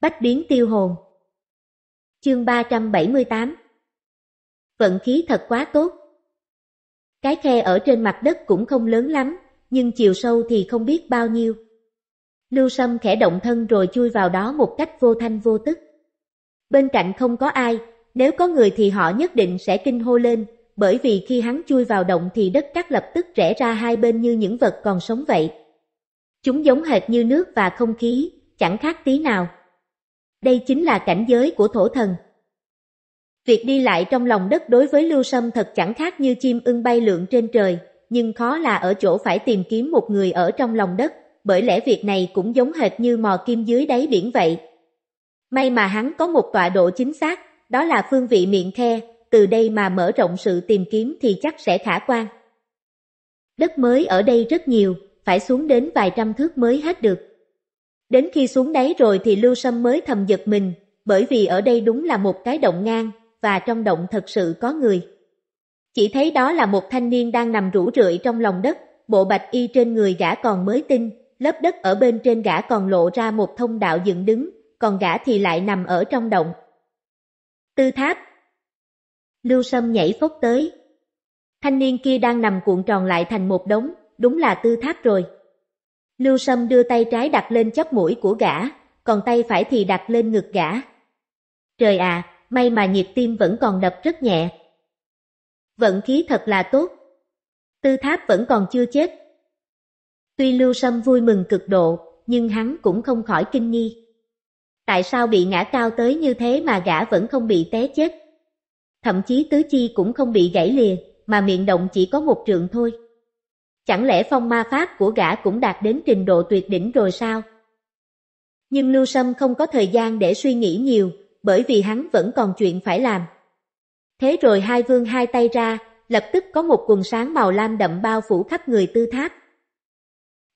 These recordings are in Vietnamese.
Bách biến tiêu hồn Chương 378 Vận khí thật quá tốt Cái khe ở trên mặt đất cũng không lớn lắm, nhưng chiều sâu thì không biết bao nhiêu. Lưu Sâm khẽ động thân rồi chui vào đó một cách vô thanh vô tức. Bên cạnh không có ai, nếu có người thì họ nhất định sẽ kinh hô lên, bởi vì khi hắn chui vào động thì đất cắt lập tức rẽ ra hai bên như những vật còn sống vậy. Chúng giống hệt như nước và không khí, chẳng khác tí nào đây chính là cảnh giới của thổ thần. Việc đi lại trong lòng đất đối với Lưu Sâm thật chẳng khác như chim ưng bay lượn trên trời, nhưng khó là ở chỗ phải tìm kiếm một người ở trong lòng đất, bởi lẽ việc này cũng giống hệt như mò kim dưới đáy biển vậy. May mà hắn có một tọa độ chính xác, đó là phương vị miệng khe, từ đây mà mở rộng sự tìm kiếm thì chắc sẽ khả quan. Đất mới ở đây rất nhiều, phải xuống đến vài trăm thước mới hết được. Đến khi xuống đáy rồi thì Lưu Sâm mới thầm giật mình, bởi vì ở đây đúng là một cái động ngang, và trong động thật sự có người. Chỉ thấy đó là một thanh niên đang nằm rũ rượi trong lòng đất, bộ bạch y trên người gã còn mới tinh, lớp đất ở bên trên gã còn lộ ra một thông đạo dựng đứng, còn gã thì lại nằm ở trong động. Tư tháp Lưu Sâm nhảy phốc tới. Thanh niên kia đang nằm cuộn tròn lại thành một đống, đúng là tư tháp rồi. Lưu Sâm đưa tay trái đặt lên chóp mũi của gã, còn tay phải thì đặt lên ngực gã. Trời à, may mà nhịp tim vẫn còn đập rất nhẹ. Vận khí thật là tốt. Tư tháp vẫn còn chưa chết. Tuy Lưu Sâm vui mừng cực độ, nhưng hắn cũng không khỏi kinh nghi. Tại sao bị ngã cao tới như thế mà gã vẫn không bị té chết? Thậm chí tứ chi cũng không bị gãy lìa, mà miệng động chỉ có một trượng thôi. Chẳng lẽ phong ma pháp của gã cũng đạt đến trình độ tuyệt đỉnh rồi sao? Nhưng Lưu Sâm không có thời gian để suy nghĩ nhiều, bởi vì hắn vẫn còn chuyện phải làm. Thế rồi hai vương hai tay ra, lập tức có một quần sáng màu lam đậm bao phủ khắp người tư tháp.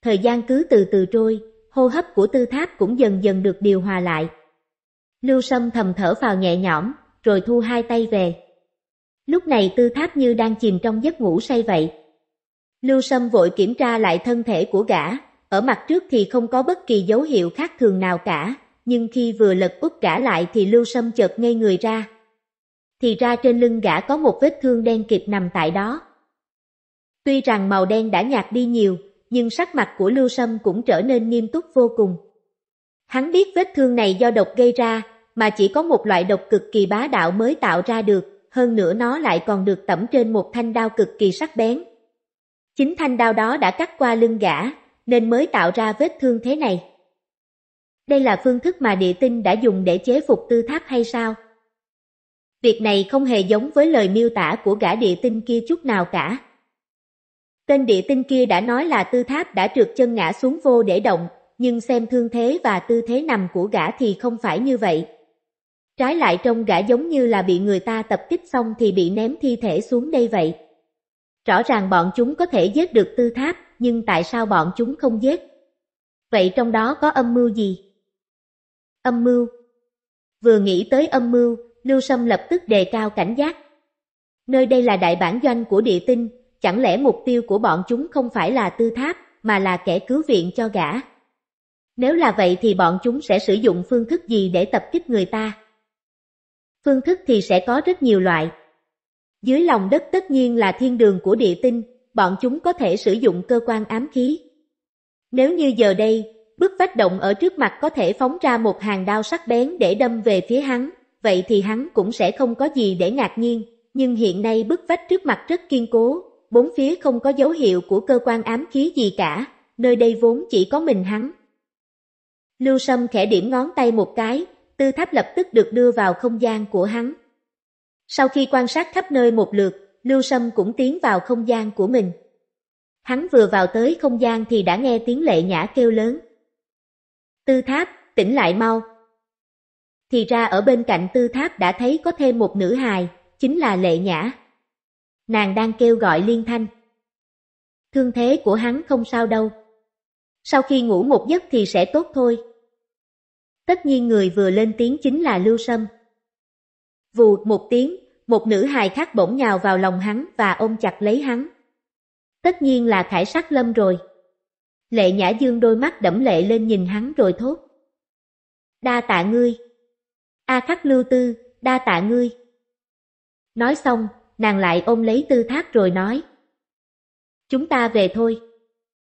Thời gian cứ từ từ trôi, hô hấp của tư tháp cũng dần dần được điều hòa lại. Lưu Sâm thầm thở vào nhẹ nhõm, rồi thu hai tay về. Lúc này tư tháp như đang chìm trong giấc ngủ say vậy. Lưu Sâm vội kiểm tra lại thân thể của gã, ở mặt trước thì không có bất kỳ dấu hiệu khác thường nào cả, nhưng khi vừa lật úp gã lại thì Lưu Sâm chợt ngây người ra. Thì ra trên lưng gã có một vết thương đen kịp nằm tại đó. Tuy rằng màu đen đã nhạt đi nhiều, nhưng sắc mặt của Lưu Sâm cũng trở nên nghiêm túc vô cùng. Hắn biết vết thương này do độc gây ra, mà chỉ có một loại độc cực kỳ bá đạo mới tạo ra được, hơn nữa nó lại còn được tẩm trên một thanh đao cực kỳ sắc bén, Chính thanh đao đó đã cắt qua lưng gã, nên mới tạo ra vết thương thế này. Đây là phương thức mà địa tinh đã dùng để chế phục tư tháp hay sao? Việc này không hề giống với lời miêu tả của gã địa tinh kia chút nào cả. Tên địa tinh kia đã nói là tư tháp đã trượt chân ngã xuống vô để động, nhưng xem thương thế và tư thế nằm của gã thì không phải như vậy. Trái lại trông gã giống như là bị người ta tập kích xong thì bị ném thi thể xuống đây vậy. Rõ ràng bọn chúng có thể giết được tư tháp, nhưng tại sao bọn chúng không giết? Vậy trong đó có âm mưu gì? Âm mưu Vừa nghĩ tới âm mưu, Lưu Sâm lập tức đề cao cảnh giác. Nơi đây là đại bản doanh của địa tinh, chẳng lẽ mục tiêu của bọn chúng không phải là tư tháp, mà là kẻ cứu viện cho gã? Nếu là vậy thì bọn chúng sẽ sử dụng phương thức gì để tập kích người ta? Phương thức thì sẽ có rất nhiều loại, dưới lòng đất tất nhiên là thiên đường của địa tinh, bọn chúng có thể sử dụng cơ quan ám khí. Nếu như giờ đây, bức vách động ở trước mặt có thể phóng ra một hàng đao sắc bén để đâm về phía hắn, vậy thì hắn cũng sẽ không có gì để ngạc nhiên, nhưng hiện nay bức vách trước mặt rất kiên cố, bốn phía không có dấu hiệu của cơ quan ám khí gì cả, nơi đây vốn chỉ có mình hắn. Lưu Sâm khẽ điểm ngón tay một cái, tư tháp lập tức được đưa vào không gian của hắn. Sau khi quan sát khắp nơi một lượt, Lưu Sâm cũng tiến vào không gian của mình. Hắn vừa vào tới không gian thì đã nghe tiếng lệ nhã kêu lớn. Tư tháp, tỉnh lại mau. Thì ra ở bên cạnh tư tháp đã thấy có thêm một nữ hài, chính là lệ nhã. Nàng đang kêu gọi liên thanh. Thương thế của hắn không sao đâu. Sau khi ngủ một giấc thì sẽ tốt thôi. Tất nhiên người vừa lên tiếng chính là Lưu Sâm. Vù một tiếng, một nữ hài khác bỗng nhào vào lòng hắn và ôm chặt lấy hắn. Tất nhiên là Khải Sát Lâm rồi. Lệ Nhã Dương đôi mắt đẫm lệ lên nhìn hắn rồi thốt. Đa tạ ngươi. A khắc lưu tư, đa tạ ngươi. Nói xong, nàng lại ôm lấy tư thác rồi nói. Chúng ta về thôi.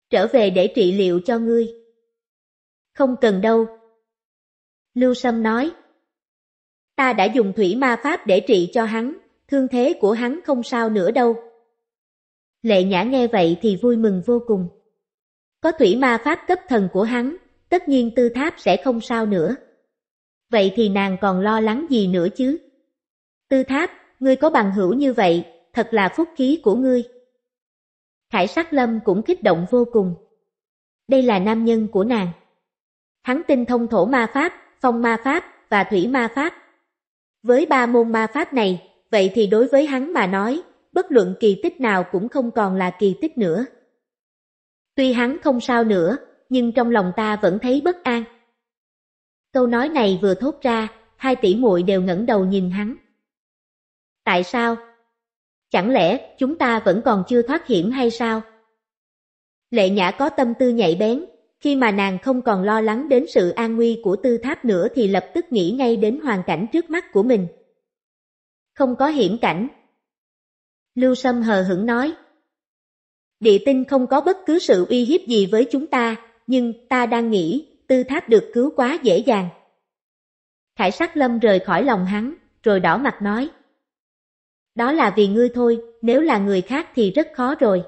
Trở về để trị liệu cho ngươi. Không cần đâu. Lưu Sâm nói, Ta đã dùng thủy ma pháp để trị cho hắn, thương thế của hắn không sao nữa đâu. Lệ nhã nghe vậy thì vui mừng vô cùng. Có thủy ma pháp cấp thần của hắn, tất nhiên tư tháp sẽ không sao nữa. Vậy thì nàng còn lo lắng gì nữa chứ? Tư tháp, ngươi có bằng hữu như vậy, thật là phúc khí của ngươi. Khải sắc lâm cũng kích động vô cùng. Đây là nam nhân của nàng. Hắn tinh thông thổ ma pháp, phong ma pháp và thủy ma pháp, với ba môn ma pháp này, vậy thì đối với hắn mà nói, bất luận kỳ tích nào cũng không còn là kỳ tích nữa. Tuy hắn không sao nữa, nhưng trong lòng ta vẫn thấy bất an. Câu nói này vừa thốt ra, hai tỷ muội đều ngẩng đầu nhìn hắn. Tại sao? Chẳng lẽ chúng ta vẫn còn chưa thoát hiểm hay sao? Lệ Nhã có tâm tư nhạy bén, khi mà nàng không còn lo lắng đến sự an nguy của tư tháp nữa thì lập tức nghĩ ngay đến hoàn cảnh trước mắt của mình. Không có hiểm cảnh. Lưu Sâm hờ hững nói. Địa tinh không có bất cứ sự uy hiếp gì với chúng ta, nhưng ta đang nghĩ tư tháp được cứu quá dễ dàng. Khải sắc lâm rời khỏi lòng hắn, rồi đỏ mặt nói. Đó là vì ngươi thôi, nếu là người khác thì rất khó rồi.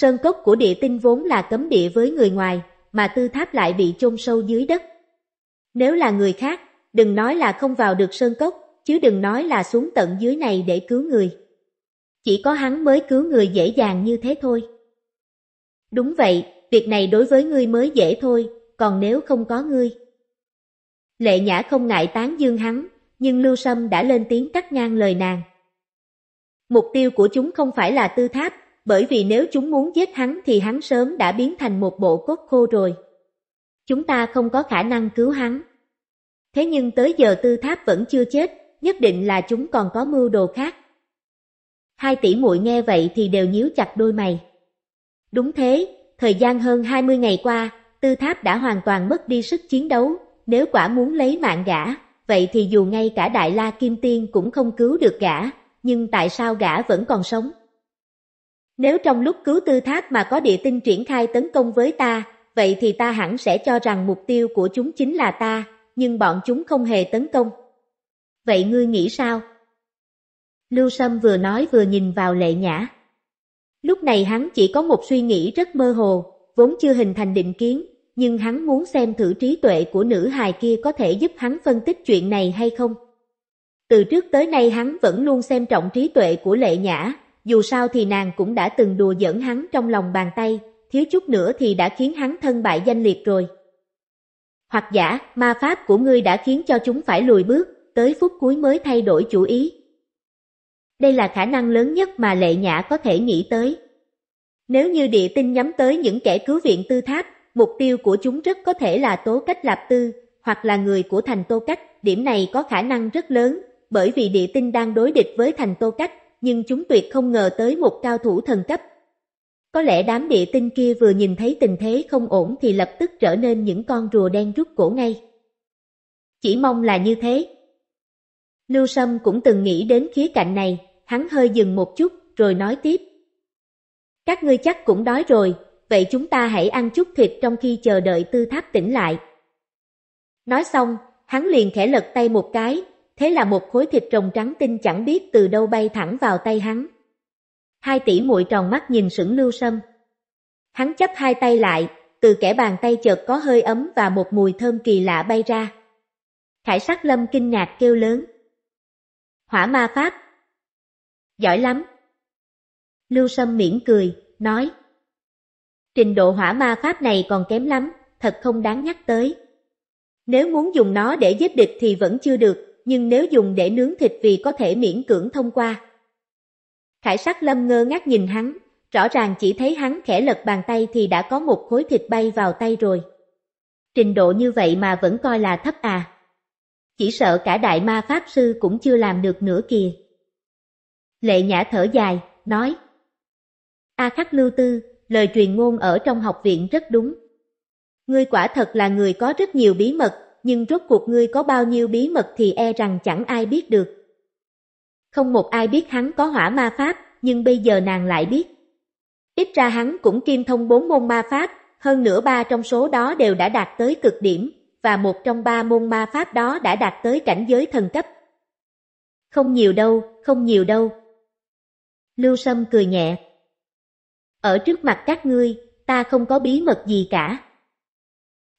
Sơn cốc của địa tinh vốn là cấm địa với người ngoài, mà tư tháp lại bị chôn sâu dưới đất. Nếu là người khác, đừng nói là không vào được sơn cốc, chứ đừng nói là xuống tận dưới này để cứu người. Chỉ có hắn mới cứu người dễ dàng như thế thôi. Đúng vậy, việc này đối với ngươi mới dễ thôi, còn nếu không có ngươi. Lệ Nhã không ngại tán dương hắn, nhưng Lưu Sâm đã lên tiếng cắt ngang lời nàng. Mục tiêu của chúng không phải là tư tháp, bởi vì nếu chúng muốn giết hắn thì hắn sớm đã biến thành một bộ cốt khô rồi. Chúng ta không có khả năng cứu hắn. Thế nhưng tới giờ tư tháp vẫn chưa chết, nhất định là chúng còn có mưu đồ khác. Hai tỷ muội nghe vậy thì đều nhíu chặt đôi mày. Đúng thế, thời gian hơn 20 ngày qua, tư tháp đã hoàn toàn mất đi sức chiến đấu, nếu quả muốn lấy mạng gã, vậy thì dù ngay cả Đại La Kim Tiên cũng không cứu được gã, nhưng tại sao gã vẫn còn sống? Nếu trong lúc cứu tư thác mà có địa tinh triển khai tấn công với ta, vậy thì ta hẳn sẽ cho rằng mục tiêu của chúng chính là ta, nhưng bọn chúng không hề tấn công. Vậy ngươi nghĩ sao? Lưu Sâm vừa nói vừa nhìn vào lệ nhã. Lúc này hắn chỉ có một suy nghĩ rất mơ hồ, vốn chưa hình thành định kiến, nhưng hắn muốn xem thử trí tuệ của nữ hài kia có thể giúp hắn phân tích chuyện này hay không. Từ trước tới nay hắn vẫn luôn xem trọng trí tuệ của lệ nhã, dù sao thì nàng cũng đã từng đùa giỡn hắn trong lòng bàn tay, thiếu chút nữa thì đã khiến hắn thân bại danh liệt rồi. Hoặc giả, ma pháp của ngươi đã khiến cho chúng phải lùi bước, tới phút cuối mới thay đổi chủ ý. Đây là khả năng lớn nhất mà lệ nhã có thể nghĩ tới. Nếu như địa tinh nhắm tới những kẻ cứu viện tư tháp, mục tiêu của chúng rất có thể là tố cách lạp tư, hoặc là người của thành tô cách, điểm này có khả năng rất lớn, bởi vì địa tinh đang đối địch với thành tô cách, nhưng chúng tuyệt không ngờ tới một cao thủ thần cấp. Có lẽ đám địa tinh kia vừa nhìn thấy tình thế không ổn thì lập tức trở nên những con rùa đen rút cổ ngay. Chỉ mong là như thế. Lưu Sâm cũng từng nghĩ đến khía cạnh này, hắn hơi dừng một chút, rồi nói tiếp. Các ngươi chắc cũng đói rồi, vậy chúng ta hãy ăn chút thịt trong khi chờ đợi tư tháp tỉnh lại. Nói xong, hắn liền khẽ lật tay một cái, thế là một khối thịt rồng trắng tinh chẳng biết từ đâu bay thẳng vào tay hắn. Hai tỷ muội tròn mắt nhìn sững lưu sâm. Hắn chấp hai tay lại, từ kẻ bàn tay chợt có hơi ấm và một mùi thơm kỳ lạ bay ra. Khải sắc lâm kinh ngạc kêu lớn. Hỏa ma pháp. Giỏi lắm. Lưu sâm miễn cười, nói. Trình độ hỏa ma pháp này còn kém lắm, thật không đáng nhắc tới. Nếu muốn dùng nó để giết địch thì vẫn chưa được, nhưng nếu dùng để nướng thịt vì có thể miễn cưỡng thông qua. Khải sắc lâm ngơ ngác nhìn hắn, rõ ràng chỉ thấy hắn khẽ lật bàn tay thì đã có một khối thịt bay vào tay rồi. Trình độ như vậy mà vẫn coi là thấp à. Chỉ sợ cả đại ma pháp sư cũng chưa làm được nữa kìa. Lệ nhã thở dài, nói. A khắc lưu tư, lời truyền ngôn ở trong học viện rất đúng. Ngươi quả thật là người có rất nhiều bí mật, nhưng rốt cuộc ngươi có bao nhiêu bí mật thì e rằng chẳng ai biết được. Không một ai biết hắn có hỏa ma pháp, nhưng bây giờ nàng lại biết. Ít ra hắn cũng kim thông bốn môn ma pháp, hơn nửa ba trong số đó đều đã đạt tới cực điểm, và một trong ba môn ma pháp đó đã đạt tới cảnh giới thần cấp. Không nhiều đâu, không nhiều đâu. Lưu Sâm cười nhẹ. Ở trước mặt các ngươi, ta không có bí mật gì cả.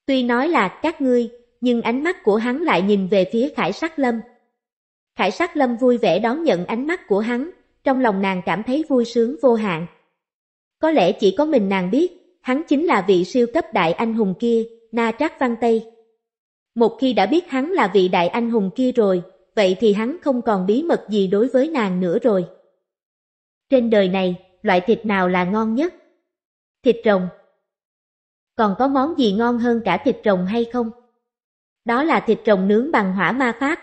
Tuy nói là các ngươi, nhưng ánh mắt của hắn lại nhìn về phía Khải Sắc Lâm. Khải Sắc Lâm vui vẻ đón nhận ánh mắt của hắn, trong lòng nàng cảm thấy vui sướng vô hạn. Có lẽ chỉ có mình nàng biết, hắn chính là vị siêu cấp đại anh hùng kia, Na Trác Văn Tây. Một khi đã biết hắn là vị đại anh hùng kia rồi, vậy thì hắn không còn bí mật gì đối với nàng nữa rồi. Trên đời này, loại thịt nào là ngon nhất? Thịt rồng. Còn có món gì ngon hơn cả thịt rồng hay không? đó là thịt rồng nướng bằng hỏa ma pháp.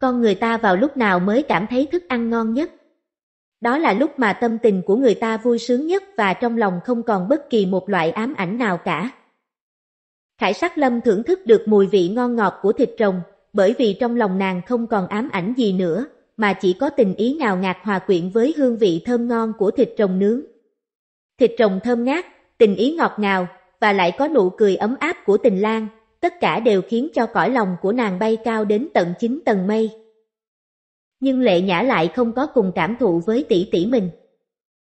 Con người ta vào lúc nào mới cảm thấy thức ăn ngon nhất? Đó là lúc mà tâm tình của người ta vui sướng nhất và trong lòng không còn bất kỳ một loại ám ảnh nào cả. Khải sắc lâm thưởng thức được mùi vị ngon ngọt của thịt rồng, bởi vì trong lòng nàng không còn ám ảnh gì nữa, mà chỉ có tình ý ngào ngạt hòa quyện với hương vị thơm ngon của thịt rồng nướng. Thịt rồng thơm ngát, tình ý ngọt ngào, và lại có nụ cười ấm áp của tình lang, tất cả đều khiến cho cõi lòng của nàng bay cao đến tận 9 tầng mây. Nhưng lệ nhã lại không có cùng cảm thụ với tỷ tỷ mình.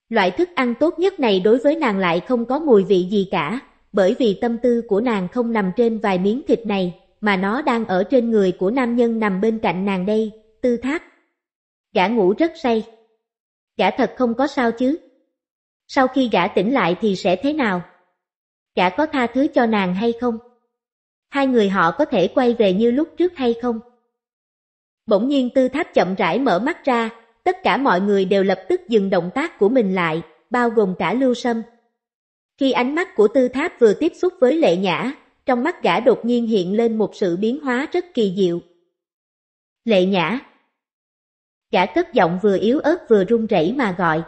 Loại thức ăn tốt nhất này đối với nàng lại không có mùi vị gì cả, bởi vì tâm tư của nàng không nằm trên vài miếng thịt này, mà nó đang ở trên người của nam nhân nằm bên cạnh nàng đây, tư thác. Gã ngủ rất say. Gã thật không có sao chứ. Sau khi gã tỉnh lại thì sẽ thế nào? Gã có tha thứ cho nàng hay không? hai người họ có thể quay về như lúc trước hay không? Bỗng nhiên tư tháp chậm rãi mở mắt ra, tất cả mọi người đều lập tức dừng động tác của mình lại, bao gồm cả lưu sâm. Khi ánh mắt của tư tháp vừa tiếp xúc với lệ nhã, trong mắt gã đột nhiên hiện lên một sự biến hóa rất kỳ diệu. Lệ nhã Gã cất giọng vừa yếu ớt vừa run rẩy mà gọi.